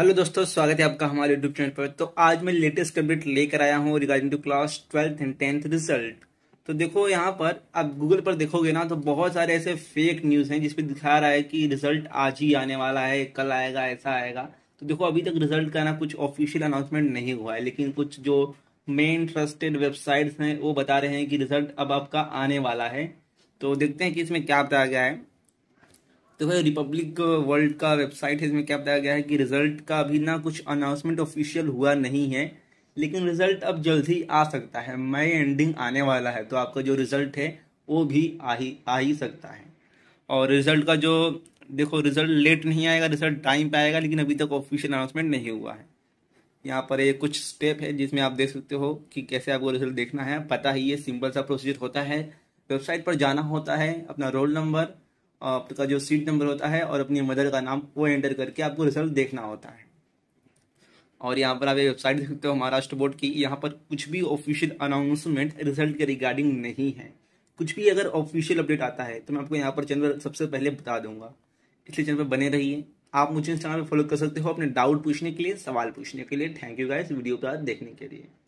hello दोस्तों स्वागत है आपका हमारे यूट्यूब चैनल पर तो आज मैं लेटेस्ट अपडेट लेकर आया हूँ regarding to class twelfth and tenth result तो देखो यहाँ पर आप गूगल पर देखोगे ना तो बहुत सारे ऐसे फेक न्यूज़ हैं जिसपे दिखा रहा है कि रिजल्ट आज ही आने वाला है कल आएगा ऐसा आएगा तो देखो अभी तक रिजल्ट का ना कुछ ऑफिशियल अनाउंसमेंट नहीं हुआ है लेकिन कुछ जो मेन ट्रस्टेड वेबसाइट्स हैं वो बता रहे हैं कि रिजल्ट अब आपका आने वाला है तो देखते हैं कि इसमें क्या बताया गया है तो भाई रिपब्लिक वर्ल्ड का वेबसाइट है इसमें क्या बताया गया है कि रिजल्ट का अभी ना कुछ अनाउंसमेंट ऑफिशियल हुआ नहीं है लेकिन रिजल्ट अब जल्द ही आ सकता है मई एंडिंग आने वाला है तो आपका जो रिजल्ट है वो भी आ ही आ ही सकता है और रिजल्ट का जो देखो रिजल्ट लेट नहीं आएगा रिजल्ट टाइम पर आएगा लेकिन अभी तक ऑफिशियल अनाउंसमेंट नहीं हुआ है यहाँ पर ये कुछ स्टेप है जिसमें आप देख सकते हो कि कैसे आपको रिजल्ट देखना है पता ही है सिंपल सा प्रोसीजर होता है वेबसाइट पर जाना होता है अपना रोल नंबर आपका जो सीट नंबर होता है और अपनी मदर का नाम वो एंटर करके आपको रिजल्ट देखना होता है और यहाँ पर आप ये वेबसाइट देख सकते हो महाराष्ट्र बोर्ड की यहाँ पर कुछ भी ऑफिशियल अनाउंसमेंट रिजल्ट के रिगार्डिंग नहीं है कुछ भी अगर ऑफिशियल अपडेट आता है तो मैं आपको यहाँ पर चैनल सबसे पहले बता दूंगा इसलिए चैनल पर बने रहिए आप मुझे इंस्टाग्राम पर फॉलो कर सकते हो अपने डाउट पूछने के लिए सवाल पूछने के लिए थैंक यू गाइस वीडियो पर देखने के लिए